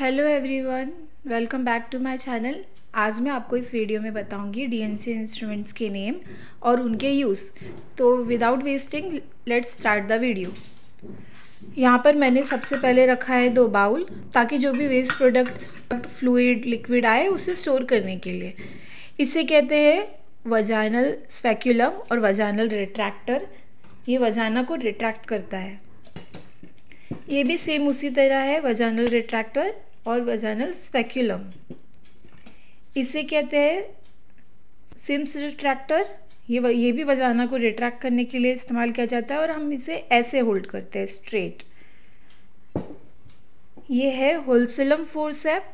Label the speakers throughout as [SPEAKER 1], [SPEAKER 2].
[SPEAKER 1] hello everyone welcome back to my channel आज मैं आपको इस वीडियो में बताऊंगी डीएनसी इंस्ट्रूमेंट्स के नेम और उनके यूज़ तो without wasting let's start the video यहाँ पर मैंने सबसे पहले रखा है दो बाउल ताकि जो भी वेस्ट प्रोडक्ट्स फ्लूड लिक्विड आए उसे स्टोर करने के लिए इसे कहते हैं वजाइनल स्पेक्यूलम और वजाइनल रिट्रैक्टर ये वजाना को रिट्रैक्ट करता है ये भी सेम उसी तरह है वजानल रिट्रैक्टर और वजाइनल स्पेक्यूलम इसे कहते हैं सिम्स रिट्रैक्टर ये ये भी वजाना को रिट्रैक्ट करने के लिए इस्तेमाल किया जाता है और हम इसे ऐसे होल्ड करते हैं स्ट्रेट ये है होलसेलम फोरसेप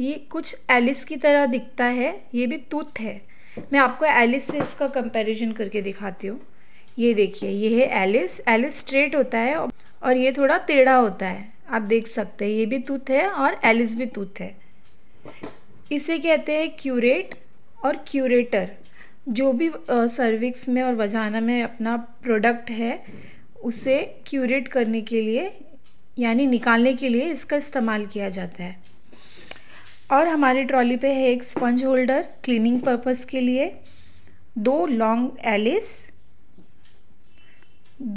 [SPEAKER 1] ये कुछ एलिस की तरह दिखता है ये भी टूथ है मैं आपको एलिस से इसका कंपैरिजन करके दिखाती हूँ ये देखिए ये है एलिस एलिस स्ट्रेट होता है और ये थोड़ा टेढ़ा होता है आप देख सकते हैं ये भी टूथ है और एलिस भी टूथ है इसे कहते हैं क्यूरेट और क्यूरेटर जो भी सर्विक्स में और वजाना में अपना प्रोडक्ट है उसे क्यूरेट करने के लिए यानी निकालने के लिए इसका इस्तेमाल किया जाता है और हमारी ट्रॉली पे है एक स्पंज होल्डर क्लीनिंग पर्पस के लिए दो लॉन्ग एलिस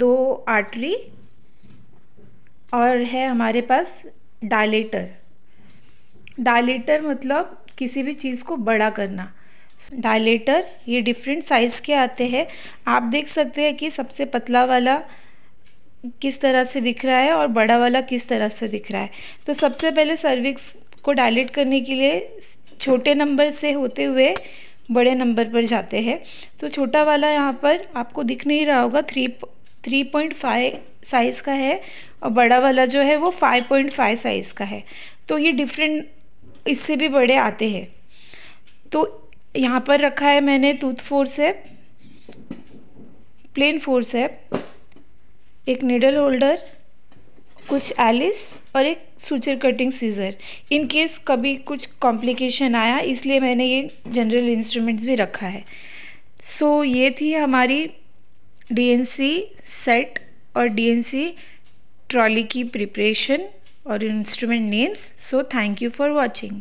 [SPEAKER 1] दो आर्टरी और है हमारे पास डायलेटर डायलेटर मतलब किसी भी चीज़ को बड़ा करना डायलेटर ये डिफरेंट साइज़ के आते हैं आप देख सकते हैं कि सबसे पतला वाला किस तरह से दिख रहा है और बड़ा वाला किस तरह से दिख रहा है तो सबसे पहले सर्विक्स को डायलेट करने के लिए छोटे नंबर से होते हुए बड़े नंबर पर जाते हैं तो छोटा वाला यहाँ पर आपको दिख नहीं रहा होगा three three point five size का है और बड़ा वाला जो है वो 5.5 साइज़ का है तो ये डिफरेंट इससे भी बड़े आते हैं तो यहाँ पर रखा है मैंने टूथ फोर्स है प्लेन फोर्स है एक निडल होल्डर कुछ एलिस और एक suture cutting scissor in case कभी कुछ कॉम्प्लिकेशन आया इसलिए मैंने ये जनरल इंस्ट्रूमेंट्स भी रखा है सो so, ये थी हमारी डी सेट और डीएनसी ट्रॉली की प्रिपरेशन और instrument names so thank you for watching